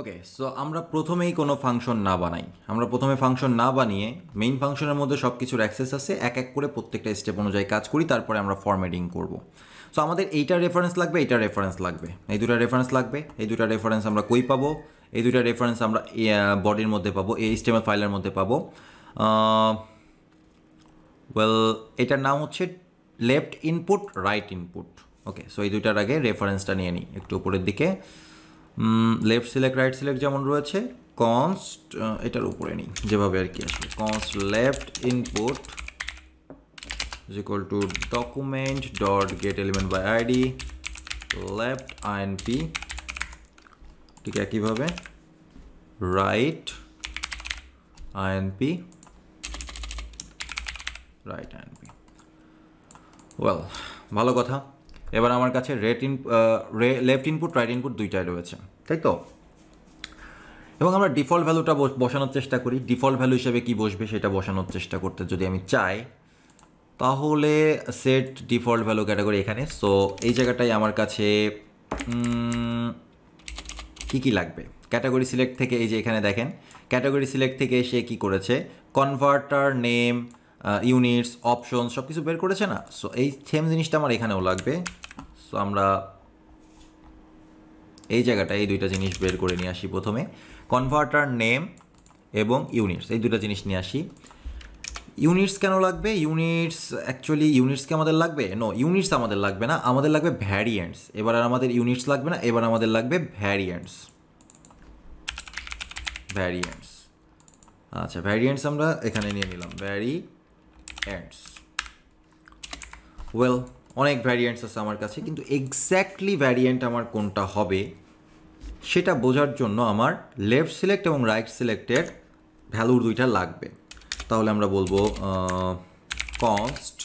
ওকে so আমরা প্রথমেই কোনো ফাংশন না বানাই আমরা প্রথমে ফাংশন না বানিয়ে মেইন ফাংশনের মধ্যে সব কিছুর অ্যাক্সেস আছে এক এক করে প্রত্যেকটা স্টেপ অনুযায়ী কাজ করি তারপরে আমরা ফর্মেটিং করব সো আমাদের এইটা রেফারেন্স লাগবে এইটা রেফারেন্স লাগবে এই দুটা রেফারেন্স লাগবে এই দুটা রেফারেন্স আমরা কই পাবো এই দুটা রেফারেন্স আমরা বডির মধ্যে পাবো এই স্টেমের ফাইলের মধ্যে পাবো ওয়েল এটার নাম হচ্ছে left input right input okay so এই দুইটার আগে রেফারেন্সটা নিয়ে নিই একটু উপরের দিকে লেফট সিলেক্ট রাইট সিলেক্ট যেমন রয়েছে কনস্ট এটার উপরে নিই যেভাবে আর কি আসবে const left input is equal to document dot get element by id left inp ঠিক একইভাবে right INP right INP well ভালো কথা এবার আমার কাছে রেট in left input right input দুইটাই রয়েছে তাই তো এবং আমরা ডিফল্ট ভ্যালুটা বসানোর চেষ্টা করি ডিফল্ট ভ্যালু হিসেবে কি বসবে সেটা বসানোর চেষ্টা করতে যদি আমি চাই তাহলে সেট ডিফল্ট ভ্যালু ক্যাটাগরি এখানে সো এই জায়গাটাই আমার কাছে কি কি লাগবে ক্যাটাগরি সিলেক্ট থেকে এই যে এখানে দেখেন ক্যাটাগরি সিলেক্ট থেকে সে কি করেছে কনভার্টার নেম ইউনিটস অপশন সব কিছু বের করেছে না সো এই সেম জিনিসটা আমার এখানেও লাগবে সো আমরা এই জায়গাটা এই দুইটা জিনিস বের করে নিয়ে আসি প্রথমে কনভার্টার নেম এবং ইউনিটস এই দুইটা জিনিস নিয়ে আসি ইউনিটস কেন লাগবে ইউনিটস অ্যাকচুয়ালি ইউনিটসকে আমাদের লাগবে নো ইউনিটস আমাদের লাগবে না আমাদের লাগবে ভ্যারিয়েন্টস এবার আর আমাদের ইউনিটস লাগবে না এবার আমাদের লাগবে ভ্যারিয়েন্টস ভ্যারিয়েন্টস আচ্ছা ভ্যারিয়েন্টস আমরা এখানে নিয়ে নিলাম ভ্যারি অ্যান্ডস ওয়েল অনেক ভ্যারিয়েন্টস আছে আমার কাছে কিন্তু এক্স্যাক্টলি ভ্যারিয়েন্ট আমার কোনটা হবে সেটা বোঝার জন্য আমার লেফট সিলেক্ট এবং রাইট সিলেক্টের ভ্যালুর দুইটা লাগবে তাহলে আমরা বলবো কস্ট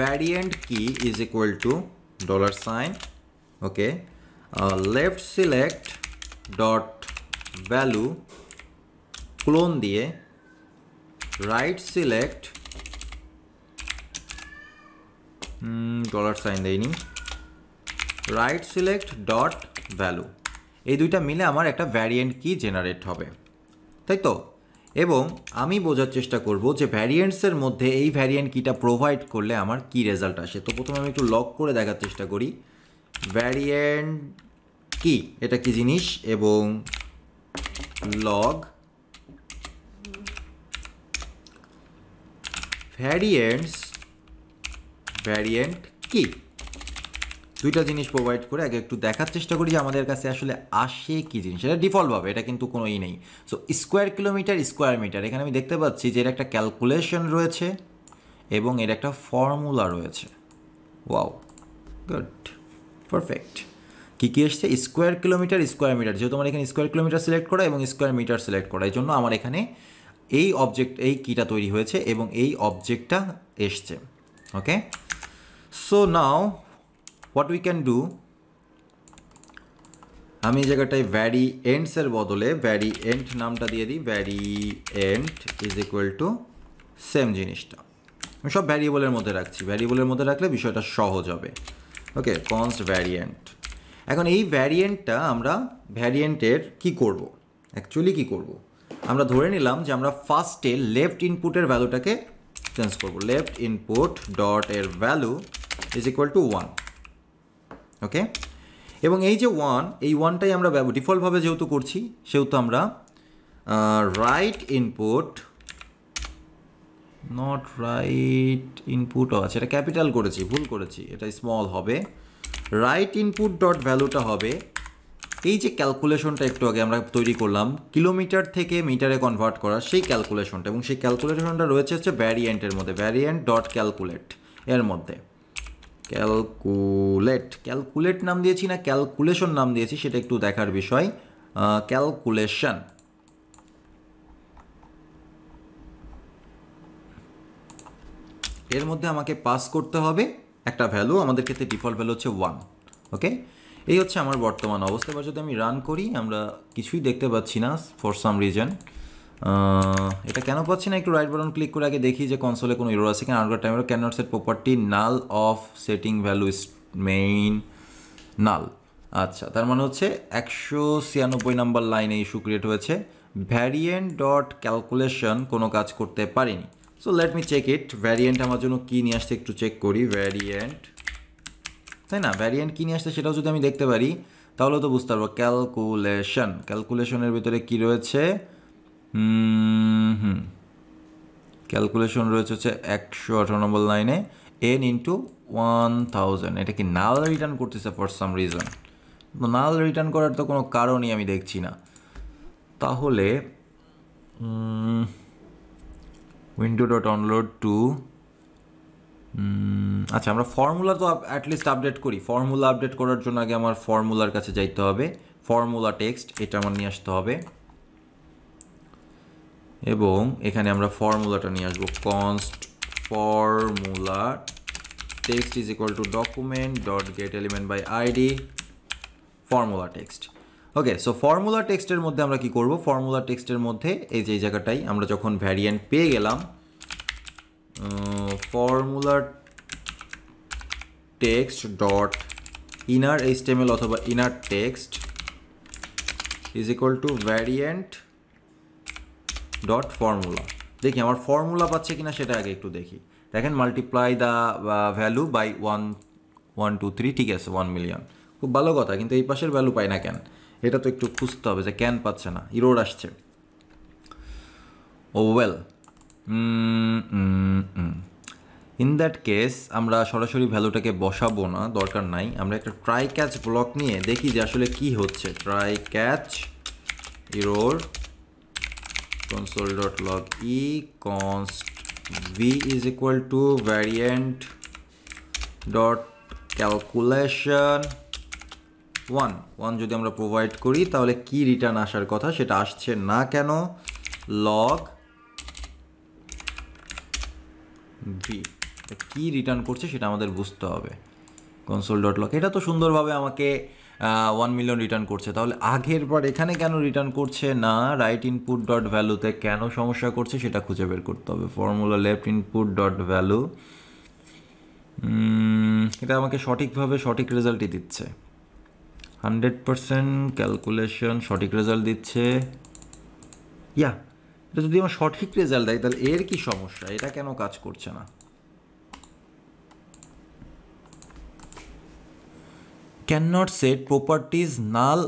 ভ্যারিয়েন্ট কি is equal to dollar sign okay left select dot value colon দিয়ে রাইট সিলেক্ট ডলার সাইন দেয়নি রাইট সিলেক্ট ডট ভ্যালু এই দুইটা মিলে আমার একটা ভ্যারিয়েন্ট কি জেনারেট হবে তাই তো এবং আমি বোঝার চেষ্টা করব যে ভ্যারিয়েন্টসের মধ্যে এই ভ্যারিয়েন্ট কিটা প্রোভাইড করলে আমার কি রেজাল্ট আসে তো প্রথমে আমি একটু লক করে দেখার চেষ্টা করি ভ্যারিয়েন্ট কি এটা কি জিনিস এবং লগ ভ্যারিয়েন্টস ভ্যারিয়েন্ট কি দুইটা জিনিস প্রোভাইড করে আগে একটু দেখার চেষ্টা করি যে আমাদের কাছে আসলে আসে কি জিনিস এটা ডিফল্টভাবে এটা কিন্তু কোনো ই নেই so square kilometre square metre এখানে আমি দেখতে পাচ্ছি যে এর একটা ক্যালকুলেশন রয়েছে এবং এর একটা ফর্মুলা রয়েছে ওয়াও গুড পারফেক্ট কী কী এসছে স্কোয়ার কিলোমিটার স্কোয়ার মিটার যেহেতু আমার এখানে স্কোয়ার কিলোমিটার সিলেক্ট করা এবং স্কোয়ার মিটার সিলেক্ট করা এই জন্য আমার এখানে এই অবজেক্ট এই কিটা তৈরি হয়েছে এবং এই অবজেক্টটা এসছে okay so now what we can do আমি এই জায়গাটায় ভ্যারি এন্ডসের বদলে ভ্যারি এন্ড নামটা দিয়ে দিই variant is equal to same জিনিসটা আমি সব ভ্যারিয়েবলের মধ্যে রাখছি ভ্যারিয়েবলের মধ্যে রাখলে বিষয়টা সহজ হবে ওকে কনস্ট ভ্যারিয়েন্ট এখন এই ভ্যারিয়েন্টটা আমরা ভ্যারিয়েন্টের কি করব অ্যাকচুয়ালি কি করব আমরা ধরে নিলাম যে আমরা ফার্স্টে লেফট ইনপুটের ভ্যালুটাকে চেঞ্জ করব লেফট ইনপুট ডট এর value is equal to one okay এবং এই যে ওয়ান এই ওয়ানটাই আমরা ডিফল্টভাবে যেহেতু করছি সেহেতু আমরা right input not right input আছে এটা ক্যাপিটাল করেছি ভুল করেছি এটা স্মল হবে রাইট ইনপুট ডট ভ্যালুটা হবে এই যে ক্যালকুলেশনটা একটু আগে আমরা তৈরি করলাম কিলোমিটার থেকে মিটারে কনভার্ট করা সেই ক্যালকুলেশনটা এবং সেই ক্যালকুলেশনটা রয়েছে হচ্ছে ভ্যারিয়েন্টের মধ্যে ভ্যারিয়েন্ট ডট ক্যালকুলেট এর মধ্যে ক্যালকুলেট ক্যালকুলেট নাম দিয়েছি না ক্যালকুলেশন নাম দিয়েছি সেটা একটু দেখার বিষয় ক্যালকুলেশন এর মধ্যে আমাকে পাস করতে হবে একটা ভ্যালু আমাদের ক্ষেত্রে ডিফল্ট ভ্যালু হচ্ছে ওয়ান ওকে এই হচ্ছে আমার বর্তমান অবস্থা এবার যদি আমি রান করি আমরা কিছুই দেখতে পাচ্ছি না ফর সাম রিজন এটা কেন পাচ্ছি না একটু রাইট বাটন ক্লিক করে আগে দেখি যে কনসোলে কোনো ইরো আছে কিনা আনগার টাইমের cannot set property null of setting value is main null আচ্ছা তার মানে হচ্ছে একশো ছিয়ানব্বই নাম্বার লাইনে ইস্যু ক্রিয়েট হয়েছে ভ্যারিয়েন্ট ডট ক্যালকুলেশন কোনো কাজ করতে পারিনি so let me check it variant আমার জন্য কী নিয়ে আসতে একটু চেক করি ভ্যারিয়েন্ট তাই না ভ্যারিয়েন্ট কী নিয়ে আসছে সেটাও যদি আমি দেখতে পারি তাহলে তো বুঝতে পারবো ক্যালকুলেশন ক্যালকুলেশনের ভিতরে কি রয়েছে হুম ক্যালকুলেশন রয়েছে হচ্ছে একশো নম্বর লাইনে এন ইন্টু ওয়ান থাউজেন্ড এটা কি নাল রিটার্ন করতেছে for some reason null return করার তো কোনো কারণই আমি দেখছি না তাহলে উইন্ডো ডট অনলোড টু আচ্ছা আমরা ফর্মুলা তো অ্যাটলিস্ট আপডেট করি ফর্মুলা আপডেট করার জন্য আগে আমার ফর্মুলার কাছে যাইতে হবে ফর্মুলা টেক্সট এটা আমার নিয়ে আসতে হবে এবং এখানে আমরা ফর্মুলাটা নিয়ে আসবো const formula text is equal to document dot get element by ID formula text okay so formula টেক্সটের মধ্যে আমরা কি করব ফর্মুলা টেক্সটের মধ্যে এই যে জায়গাটাই আমরা যখন ভ্যারিয়েন্ট পেয়ে গেলাম ফর্মুলার টেক্সট ডট ইনার এইচটিএমএল অথবা inner text is equal to variant dot formula দেখি আমার ফর্মুলা পাচ্ছে কিনা সেটা আগে একটু দেখি দেখেন multiply the value by one one two three ঠিক আছে ওয়ান মিলিয়ন খুব ভালো কথা কিন্তু এই পাশের ভ্যালু পাই না কেন এটা তো একটু খুঁজতে হবে যে ক্যান পাচ্ছে না ইরোড আসছে ও oh, well in that case আমরা সরাসরি ভ্যালুটাকে বসাবো না দরকার নাই আমরা একটা ট্রাই ক্যাচ ব্লক নিয়ে দেখি যে আসলে কি হচ্ছে try catch error console dot log e const v is equal to variant dot calculation one one যদি আমরা প্রোভাইড করি তাহলে কি রিটার্ন আসার কথা সেটা আসছে না কেন লগ ভি কী রিটার্ন করছে সেটা আমাদের বুঝতে হবে কনসোল ডট লক এটা তো সুন্দরভাবে আমাকে ওয়ান মিলিয়ন রিটার্ন করছে তাহলে আগের পর এখানে কেন রিটার্ন করছে না রাইট ইনপুট ডট ভ্যালুতে কেন সমস্যা করছে সেটা খুঁজে বের করতে হবে formula left input dot value এটা আমাকে সঠিকভাবে সঠিক রেজাল্টই দিচ্ছে হান্ড্রেড পারসেন্ট ক্যালকুলেশন সঠিক রেজাল্ট দিচ্ছে ইয়া এটা যদি আমার সঠিক রেজাল্ট দেয় তাহলে এর কি সমস্যা এটা কেন কাজ করছে না cannot set properties null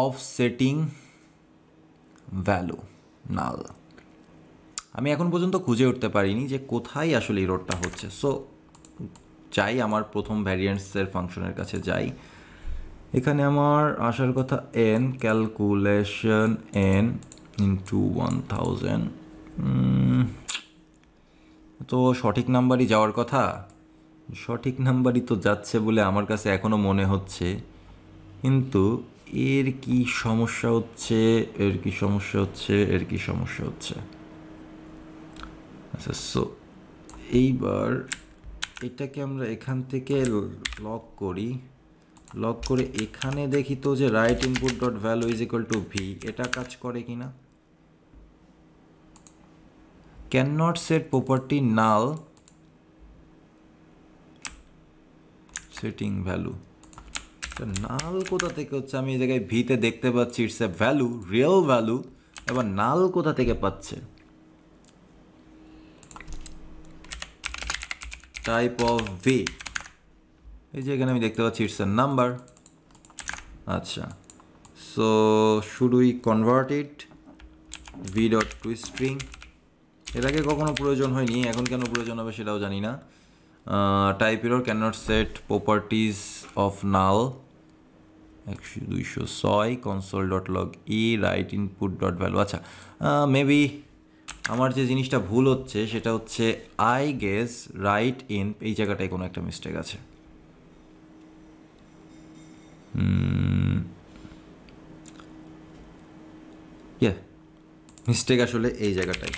of setting value null আমি এখন পর্যন্ত খুঁজে উঠতে পারিনি যে কোথায় আসলে এররটা হচ্ছে সো যাই আমার প্রথম ভ্যারিয়েন্টসের ফাংশনের কাছে যাই এখানে আমার আসার কথা n calculation n into one thousand তো সঠিক নাম্বারই যাওয়ার কথা সঠিক নাম্বারই তো যাচ্ছে বলে আমার কাছে এখনও মনে হচ্ছে কিন্তু এর কি সমস্যা হচ্ছে এর কি সমস্যা হচ্ছে এর কি সমস্যা হচ্ছে আচ্ছা সো এইবার এটাকে আমরা এখান থেকে লক করি লক করে এখানে দেখি তো যে right input dot value is equal to v এটা কাজ করে কি না cannot set property null setting value আচ্ছা, নাল কোথা থেকে হচ্ছে আমি এই জায়গায় ভিতে দেখতে পাচ্ছি it's a value real value এবার নাল কোথা থেকে পাচ্ছে টাইপ অফ ভি এই যে এখানে আমি দেখতে পাচ্ছি ইটস এ নাম্বার আচ্ছা so should we convert it v dot to string এটাকে কখনো প্রয়োজন হয়নি এখন কেন প্রয়োজন হবে সেটাও জানি না type error cannot set properties of null একশো দুইশো ছয় console dot log e right input dot value আচ্ছা মেবি আমার যে জিনিসটা ভুল হচ্ছে সেটা হচ্ছে আই গেস রাইট ইন এই জায়গাটায় কোনো একটা মিস্টেক আছে মিস্টেক আসলে এই জায়গাটায়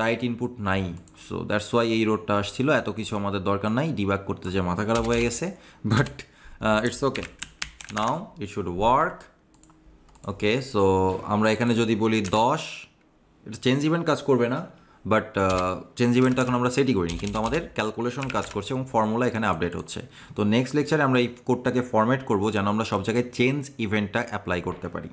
রাইট ইনপুট নাই সো দ্যাটস ওয়াই এই রোডটা আসছিল এত কিছু আমাদের দরকার নাই ডিবাক করতে যে মাথা খারাপ হয়ে গেছে but it's okay now it should work okay so আমরা এখানে যদি বলি দশ এটা চেঞ্জ ইভেন্ট কাজ করবে না বাট চেঞ্জ ইভেন্টটা এখন আমরা সেটই করিনি কিন্তু আমাদের ক্যালকুলেশন কাজ করছে এবং ফর্মুলা এখানে আপডেট হচ্ছে তো নেক্সট লেকচারে আমরা এই কোডটাকে ফর্ম্যাট করব যেন আমরা সব জায়গায় চেঞ্জ ইভেন্টটা অ্যাপ্লাই করতে পারি